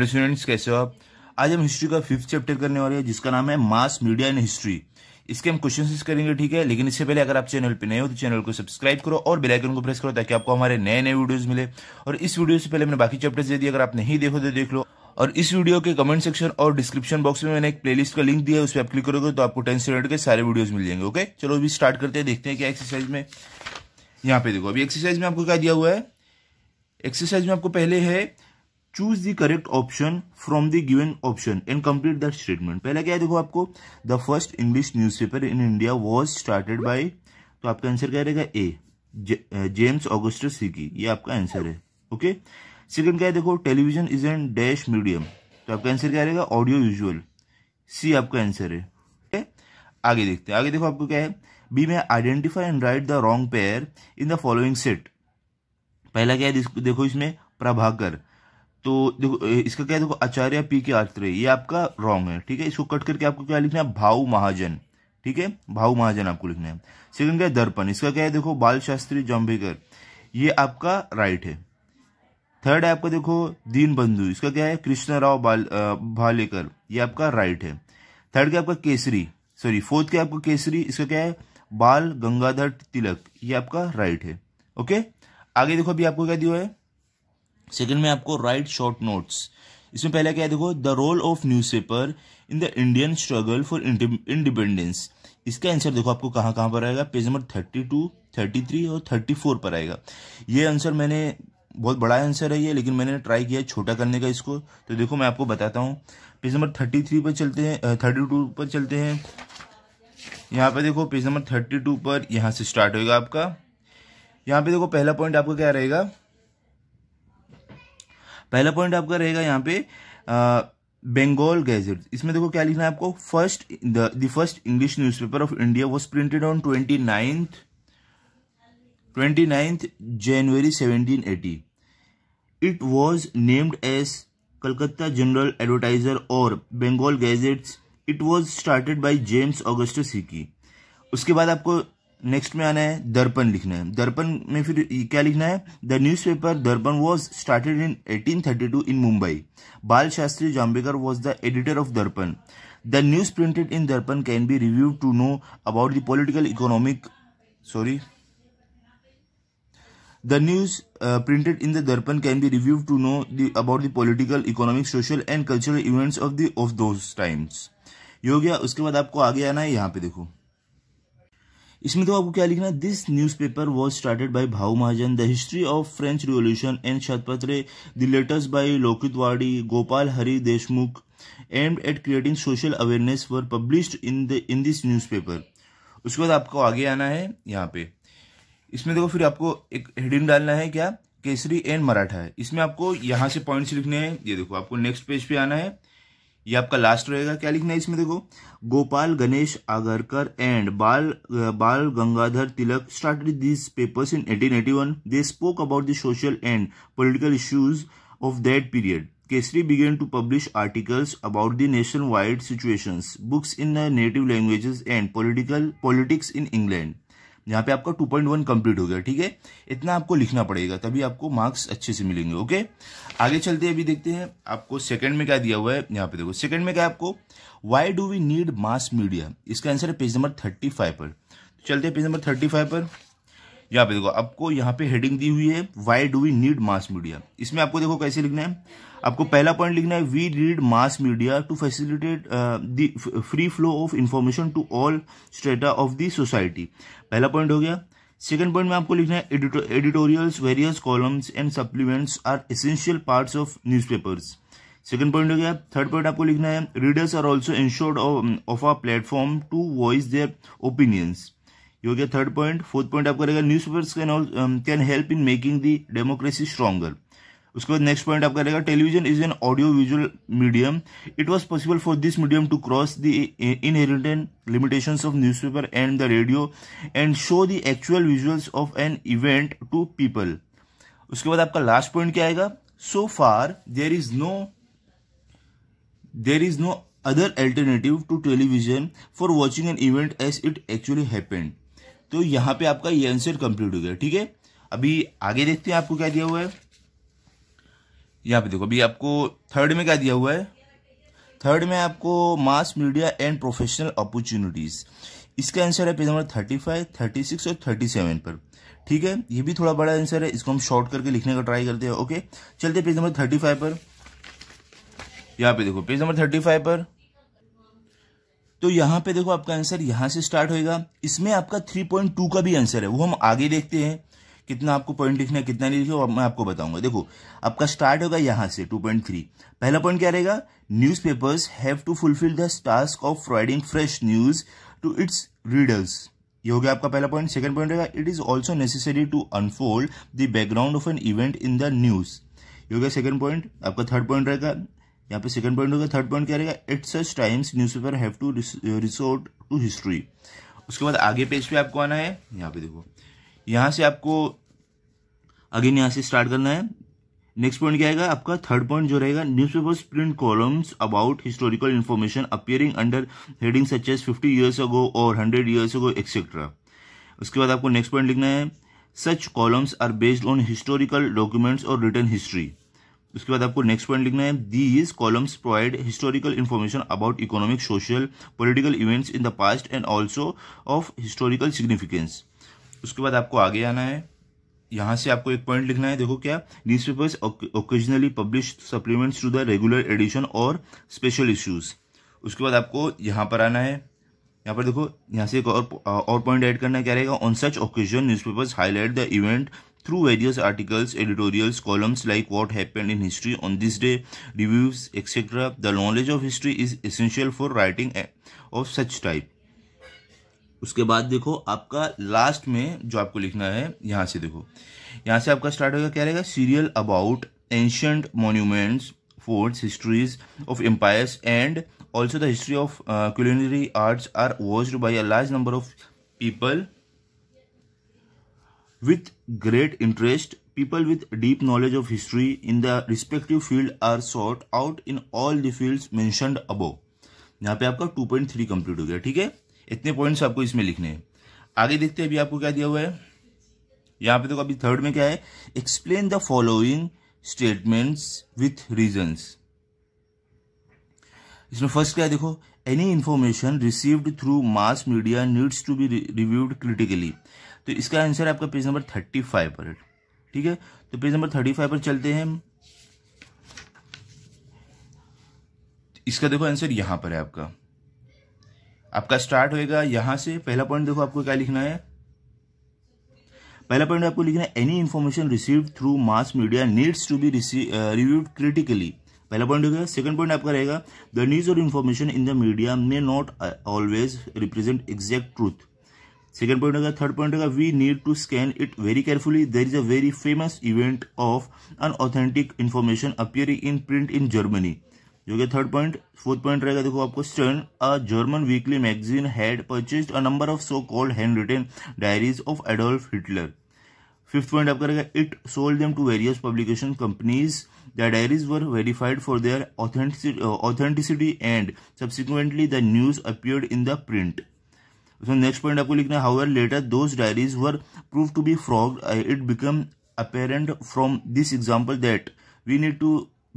Hello students कैसे हो आप आज हम हिस्ट्री का फिफ्थ चैप्टर करने वाले हैं जिसका नाम है मास मीडिया एंड हिस्ट्री इसके हम क्वेश्चन करेंगे ठीक है लेकिन इससे पहले अगर आप चैनल पे नए हो तो चैनल को सब्सक्राइब करो और बेल आइकन को प्रेस करो ताकि आपको हमारे नए नए वीडियोस मिले और इस वीडियो से पहले मैंने बाकी चैप्टर दे दिए अगर आप नहीं देखो तो देख लो और इस वीडियो के कमेंट सेक्शन और डिस्क्रिप्शन बॉक्स में मैंने एक प्लेलिस्ट का लिंक दिया है उस पर आप क्लिक करोगे तो आपको टेंथ स्टैंडर्ड के सारे वीडियोस मिल जाएंगे ओके चलो अभी स्टार्ट करते हैं देखते हैं क्या एक्सरसाइज में यहाँ पे देखो अभी एक्सरसाइज में आपको क्या दिया हुआ है एक्सरसाइज में आपको पहले है choose the correct option from the given option and complete that statement पहला क्या है देखो आपको the first English newspaper in India was started by तो आपका आंसर क्या रहेगा ए जेम्स ऑगस्टस सिकी ये आपका आंसर है ओके सेकंड क्या है देखो television is an dash medium तो आपका आंसर क्या रहेगा ऑडियो विजुअल सी आपका आंसर है okay? आगे देखते हैं आगे देखो आपको क्या है बी में identify and write the wrong pair in the following set पहला क्या है देखो इसमें प्रभाकर तो देखो इसका क्या देखो आचार्य पी के आत्रेय ये आपका रॉन्ग है ठीक है इसको कट करके आपको क्या लिखना है भाऊ महाजन ठीक है भाऊ महाजन आपको लिखना है सेकंड क्या है दर्पण इसका क्या है देखो बाल शास्त्री जम्भेकर ये आपका राइट है थर्ड है आपका देखो दीन बंधु इसका क्या है कृष्ण राव बाल भालेकर ये आपका राइट है थर्ड क्या आपका केसरी सॉरी फोर्थ क्या आपका केसरी इसका क्या है बाल गंगाधर तिलक ये आपका राइट है ओके आगे देखो अभी आपको क्या दिया है सेकेंड में आपको राइट शॉर्ट नोट्स इसमें पहला क्या है देखो the role of newspaper in the Indian struggle for independence इसका आंसर देखो आपको कहाँ कहाँ पर आएगा page number thirty two thirty three और थर्टी फोर पर आएगा ये आंसर मैंने बहुत बड़ा आंसर है ये लेकिन मैंने ट्राई किया छोटा करने का इसको तो देखो मैं आपको बताता हूँ पेज नंबर थर्टी थ्री पर चलते हैं थर्टी टू पर चलते हैं यहाँ पे देखो पेज नंबर थर्टी टू पर यहाँ से स्टार्ट होगा आपका यहाँ पे देखो पहला पॉइंट आपका क्या रहेगा पहला पॉइंट आपका रहेगा यहाँ पे बंगाल गैजेट इसमें देखो क्या लिखना है आपको first the first English newspaper of India was printed on twenty ninth twenty ninth January seventeen eighty it was named as Calcutta General Advertiser और Bengal Gazettes it was started by James August Hicky उसके बाद आपको next में आना है दर्पण लिखना है दर्पण में फिर क्या लिखना है the newspaper Darpan was started in 1832 in Mumbai Bal Shastri Jambhekar was the editor of Darpan the news printed in Darpan can be review to know about the political economic sorry The news uh, printed in the Darpan can be reviewed to know the, about the political, economic, social and cultural events of the of those times. ये हो गया उसके बाद आपको आगे आना है यहाँ पे देखो इसमें तो आपको क्या लिखना है this newspaper was started by Bhau Mahajan the history of French revolution and Shatapatre the letters by Lokhitwadi Gopal Hari Deshmukh at creating social awareness for were in the in this newspaper उसके बाद आपको आगे आना है यहाँ पे इसमें देखो फिर आपको एक हेडिंग डालना है क्या केसरी एंड मराठा है इसमें आपको यहाँ से पॉइंट्स लिखने हैं ये देखो आपको नेक्स्ट पेज पे आना है ये आपका लास्ट रहेगा क्या लिखना है इसमें देखो Gopal Ganesh Agarkar and Bal Bal Gangadhar Tilak started this papers in 1881 they spoke about the social and political issues of that period Kesari began to publish articles about the nation wide situations books in the native languages and political politics in England यहाँ पे आपका 2.1 complete हो गया ठीक है इतना आपको लिखना पड़ेगा तभी आपको मार्क्स अच्छे से मिलेंगे ओके आगे चलते अभी देखते हैं आपको सेकंड में क्या दिया हुआ है यहाँ पे देखो सेकंड में क्या आपको why do we need mass media इसका आंसर है पेज नंबर थर्टी पर तो चलते हैं पेज नंबर थर्टी पर यहाँ पे देखो आपको यहाँ पे हेडिंग दी हुई है why do we need mass media इसमें आपको देखो कैसे लिखना है आपको पहला पॉइंट लिखना है we need mass media to facilitate free flow of information to all strata of the society पहला पॉइंट हो गया सेकेंड पॉइंट में आपको लिखना है editorials various columns and supplements are essential parts of newspapers second point हो गया third point आपको लिखना है readers are also ensured of are platform to voice their opinions हो गया थर्ड पॉइंट फोर्थ पॉइंट आपका रहेगा news paper can can help in making the democracy stronger उसके बाद नेक्स्ट पॉइंट आपका रहेगा television is an audio visual medium it was possible for this medium to cross the inherent limitation of newspaper and the radio and show the actual visuals of an event to people उसके बाद आपका last point क्या आएगा so far there is no there is no other alternative to television for watching an event as it actually happened तो यहां पे आपका ये आंसर कंप्लीट हो गया ठीक है अभी आगे देखते हैं आपको क्या दिया हुआ है यहां पे देखो अभी आपको थर्ड में क्या दिया हुआ है थर्ड में आपको mass media and professional opportunities इसका आंसर है page number thirty five thirty six और थर्टी सेवन पर ठीक है ये भी थोड़ा बड़ा आंसर है इसको हम शॉर्ट करके लिखने का ट्राई करते हैं ओके चलते पेज नंबर थर्टी फाइव पर यहाँ पे देखो पेज नंबर थर्टी फाइव पर तो यहां पे देखो आपका आंसर यहां से स्टार्ट होएगा इसमें आपका थ्री पॉइंट टू का भी आंसर है वो हम आगे देखते हैं कितना आपको पॉइंट लिखना है कितना नहीं लिखना मैं आपको बताऊंगा देखो आपका स्टार्ट होगा यहां से टू पॉइंट थ्री पहला पॉइंट क्या रहेगा newspapers have to fulfil the task of providing fresh news to its readers ये हो गया आपका पहला पॉइंट सेकंड पॉइंट रहेगा it is also necessary to unfold the background of an event in the news ये हो गया second point आपका थर्ड पॉइंट रहेगा यहाँ पे सेकंड पॉइंट होगा थर्ड पॉइंट क्या रहेगा at such times newspaper have to resort to history उसके बाद आगे पेज पे आपको आना है यहाँ पे देखो यहाँ से आपको अगेन यहाँ से स्टार्ट करना है नेक्स्ट पॉइंट क्या आएगा आपका थर्ड पॉइंट जो रहेगा newspaper print columns about historical information appearing under heading such as fifty years ago और हंड्रेड ईयर्स अगो एक्सेट्रा उसके बाद आपको नेक्स्ट पॉइंट लिखना है such columns are based on historical documents और रिटर्न हिस्ट्री उसके बाद आपको नेक्स्ट पॉइंट लिखना है these columns provide historical information about economic social political events in the past and also of historical significance उसके बाद आपको आगे आना है यहाँ से आपको एक पॉइंट लिखना है देखो क्या newspapers occasionally publish supplements to the regular edition और स्पेशल इश्यूज उसके बाद आपको यहाँ पर आना है यहाँ पर देखो यहाँ से एक और और पॉइंट ऐड करना क्या रहेगा on such occasion newspapers highlight the event through various articles, editorials, columns like what happened in history on this day, reviews, etc. The knowledge of history is essential for writing of such type. उसके बाद देखो आपका last में जो आपको लिखना है यहाँ से देखो यहाँ से आपका स्टार्ट होगा क्या रहेगा serial about ancient monuments forts, histories of empires and also the history of culinary arts are are watched a large number of people With great interest, people with deep knowledge of history in the respective field are sought out in all the fields mentioned above. यहाँ पे आपका 2.3 point complete हो गया ठीक है इतने points आपको इसमें लिखने हैं आगे देखते हैं अभी आपको क्या दिया हुआ है यहाँ पे देखो तो अभी थर्ड में क्या है explain the following statements with reasons इसमें फर्स्ट क्या है देखो any information received through mass media needs to be reviewed critically तो इसका आंसर आपका पेज नंबर थर्टी फाइव पर ठीक है तो पेज नंबर थर्टी फाइव पर चलते हैं इसका देखो आंसर यहां पर है आपका आपका स्टार्ट होएगा यहां से पहला पॉइंट देखो आपको क्या लिखना है पहला पॉइंट आपको लिखना है any information received through mass media needs to be reviewed critically पहला पॉइंट हो गया सेकंड पॉइंट आपका रहेगा द न्यूज और information in the media may not always represent exact truth second point होगा थर्ड पॉइंट होगा we need to scan it very carefully there is a very famous event of unauthentic information appearing in print in Germany जो कि third point fourth point रहेगा देखो आपको Stern a German weekly magazine had purchase a number of so called hand written diaries of Adolf Hitler fifth point आपका रहेगा it sold them to various publication companies the diaries were verified for their authenticity and subsequently the news appeared in the print उसमें next point आपको लिखना है how later those diaries were prove to be forged it become apparent from this example that we need to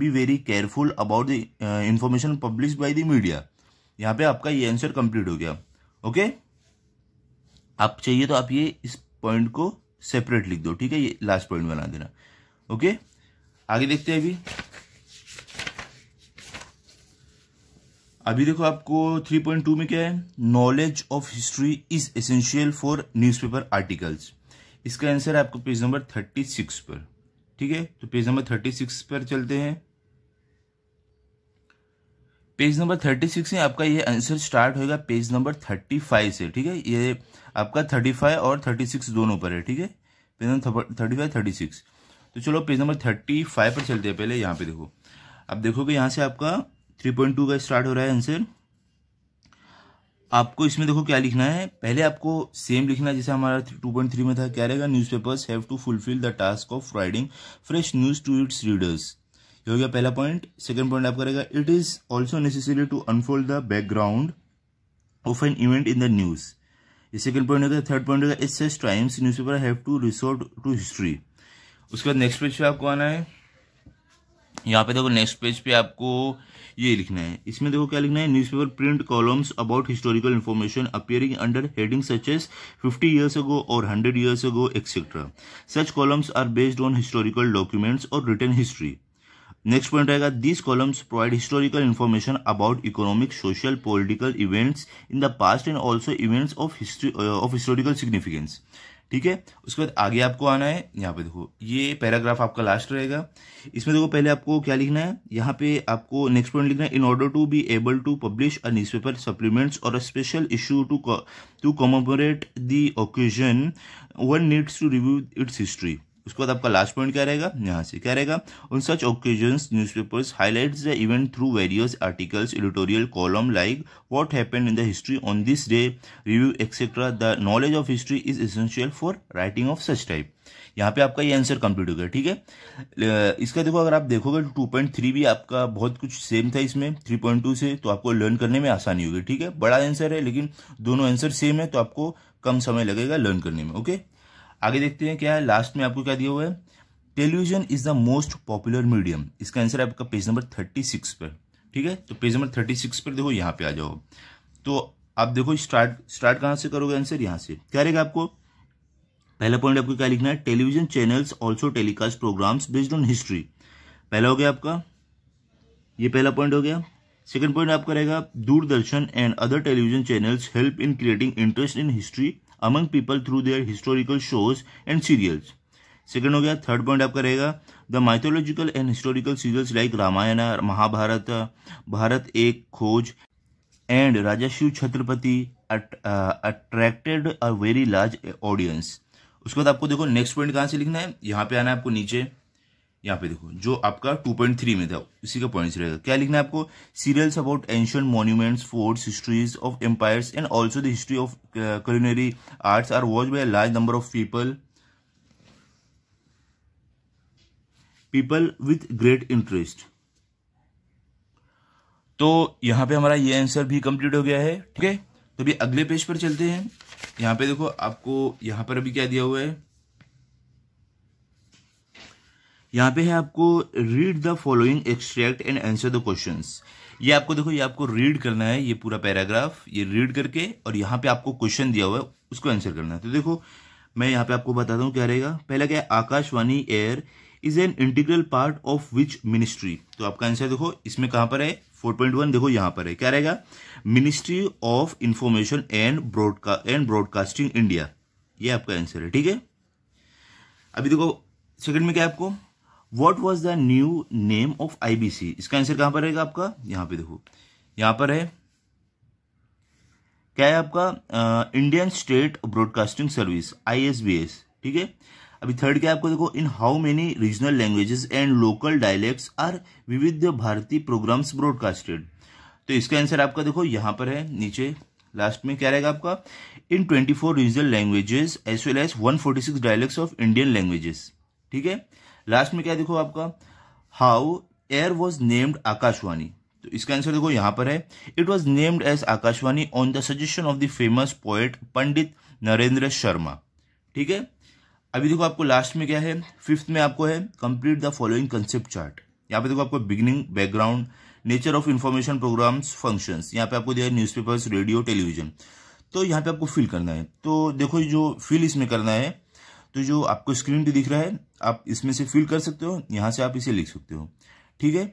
be very careful about the information publish by the media यहाँ पे आपका ये answer complete हो गया okay okay? आप चाहिए तो आप ये इस पॉइंट को सेपरेट लिख दो ठीक है ये लास्ट पॉइंट बना देना ओके आगे देखते हैं अभी अभी देखो आपको 3.2 में क्या है knowledge of history is essential for newspaper articles इसका आंसर है आपको पेज नंबर 36 पर ठीक है तो पेज नंबर 36 पर चलते हैं पेज नंबर थर्टी सिक्स में आपका ये आंसर स्टार्ट होगा पेज नंबर थर्टी फाइव से ठीक है ये आपका थर्टी फाइव और थर्टी सिक्स दोनों पर है ठीक है page number thirty five thirty six तो चलो पेज नंबर थर्टी फाइव पर चलते हैं पहले यहाँ पे देखो अब देखोगे यहाँ से आपका थ्री पॉइंट टू का स्टार्ट हो रहा है आंसर आपको इसमें देखो क्या लिखना है पहले आपको सेम लिखना जैसे हमारा टू पॉइंट थ्री में था क्या रहेगा news have to fulfil the task of riding fresh news to its readers हो गया पहला पॉइंट सेकंड पॉइंट आपका रहेगा it is also necessary to unfold the background of an event in the news ये सेकेंड पॉइंट होगा third point होगा at times newspaper have to resort to history उसके बाद नेक्स्ट पेज पे आपको आना है यहाँ पे देखो नेक्स्ट पेज पे आपको ये लिखना है इसमें देखो क्या लिखना है newspaper print columns about historical information appearing under heading such as 50 years ago और 100 years ago etcetera such columns are based on historical documents और रिटर्न हिस्ट्री नेक्स्ट पॉइंट रहेगा this columns provide historical information about economic social political events in the past and also events of history of historical significance ठीक है उसके बाद आगे आपको आना है यहाँ पे देखो ये पैराग्राफ आपका लास्ट रहेगा इसमें देखो पहले आपको क्या लिखना है यहाँ पे आपको नेक्स्ट पॉइंट लिखना है in order to be able to publish a newspaper supplements और a special issue to to commemorate the occasion one needs to review its history उसके बाद आपका लास्ट पॉइंट क्या रहेगा यहाँ से क्या रहेगा on such occasion newspapers highlight the event through various articles editorial column like what happen in the history on this day review etcetera the knowledge of history is essential for writing of such type यहाँ पे आपका ये answer complete हो गया ठीक है इसका देखो अगर आप देखोगे टू पॉइंट थ्री भी आपका बहुत कुछ सेम था इसमें थ्री पॉइंट टू से तो आपको लर्न करने में आसानी होगी ठीक है बड़ा आंसर है लेकिन दोनों आंसर सेम है तो आपको कम समय लगेगा लर्न करने में ओके आगे देखते हैं क्या है लास्ट में आपको क्या दिया हुआ है television is the most popular medium इसका आंसर है आपका पेज नंबर थर्टी सिक्स पर ठीक है तो पेज नंबर थर्टी सिक्स पर देखो यहाँ पे आ जाओ तो आप देखो स्टार्ट स्टार्ट कहाँ से करोगे आंसर यहाँ से क्या रहेगा आपको पहला पॉइंट आपको क्या लिखना है television channels also telecast programmes based on history पहला हो गया आपका ये पहला पॉइंट हो गया सेकेंड पॉइंट आपका रहेगा Doordarshan and other television channels help in creating interest in history among people through their historical shows and serials second हो गया थर्ड पॉइंट आपका रहेगा the mythological and historical serials like Ramayan Mahabharat Bharat Ek Khoj and Raja Shiv Chhatrapati attracted a very large audience उसके बाद आपको देखो next point कहाँ से लिखना है यहाँ पे आना है आपको नीचे यहाँ पे देखो जो आपका 2.3 में था उसी का पॉइंट रहेगा क्या लिखना है आपको serials about ancient monuments forts histories of empires and also the history of culinary arts are watch by large number of people people with great interest तो यहाँ पे हमारा ये आंसर भी कंप्लीट हो गया है ठीक है तो अभी अगले पेज पर चलते हैं यहाँ पे देखो आपको यहाँ पर अभी क्या दिया हुआ है यहाँ पे है आपको read the following extract and answer the question ये आपको देखो ये आपको रीड करना है ये पूरा पैराग्राफ ये रीड करके और यहाँ पे आपको क्वेश्चन दिया हुआ है उसको आंसर करना है तो देखो मैं यहाँ पे आपको बताता हूँ क्या रहेगा पहला क्या है Akashvani AIR is an integral part of which ministry तो आपका आंसर देखो इसमें कहाँ पर है 4.1 देखो यहाँ पर है क्या रहेगा मिनिस्ट्री ऑफ इंफॉर्मेशन एंड ब्रॉडका एंड ब्रॉडकास्टिंग इंडिया ये आपका आंसर है ठीक है अभी देखो सेकंड में क्या है आपको what was the new name of IBC इसका आंसर कहां पर रहेगा आपका यहां पे देखो यहां पर है क्या है आपका Indian State Broadcasting Service ISBS ठीक है अभी थर्ड क्या आपको देखो in how many regional languages and local dialects are Vividh Bharati programmes broadcasted तो इसका आंसर आपका देखो यहां पर है नीचे लास्ट में क्या रहेगा आपका in 24 regional languages as well as six dialects of Indian languages ठीक है लास्ट में क्या देखो आपका how AIR was named Akashvani तो इसका आंसर देखो यहां पर है it was named as Akashvani on the suggestion of the famous poet Pandit Narendra Sharma ठीक है अभी देखो आपको लास्ट में क्या है फिफ्थ में आपको है complete the following concept chart यहाँ पे देखो आपको beginning background nature of information programmes functions यहाँ पे आपको दिया है न्यूज़पेपर्स रेडियो टेलीविजन तो यहाँ पे आपको फिल करना है तो देखो जो फिल इसमें करना है तो जो आपको स्क्रीन पे दिख रहा है आप इसमें से फिल कर सकते हो यहाँ से आप इसे लिख सकते हो ठीक है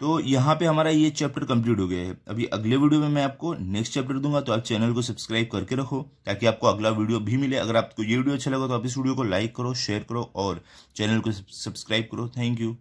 तो यहाँ पे हमारा ये चैप्टर कंप्लीट हो गया है अभी अगले वीडियो में मैं आपको नेक्स्ट चैप्टर दूंगा तो आप चैनल को सब्सक्राइब करके रखो ताकि आपको अगला वीडियो भी मिले अगर आपको ये वीडियो अच्छा लगा तो आप इस वीडियो को लाइक करो शेयर करो और चैनल को सब्सक्राइब करो थैंक यू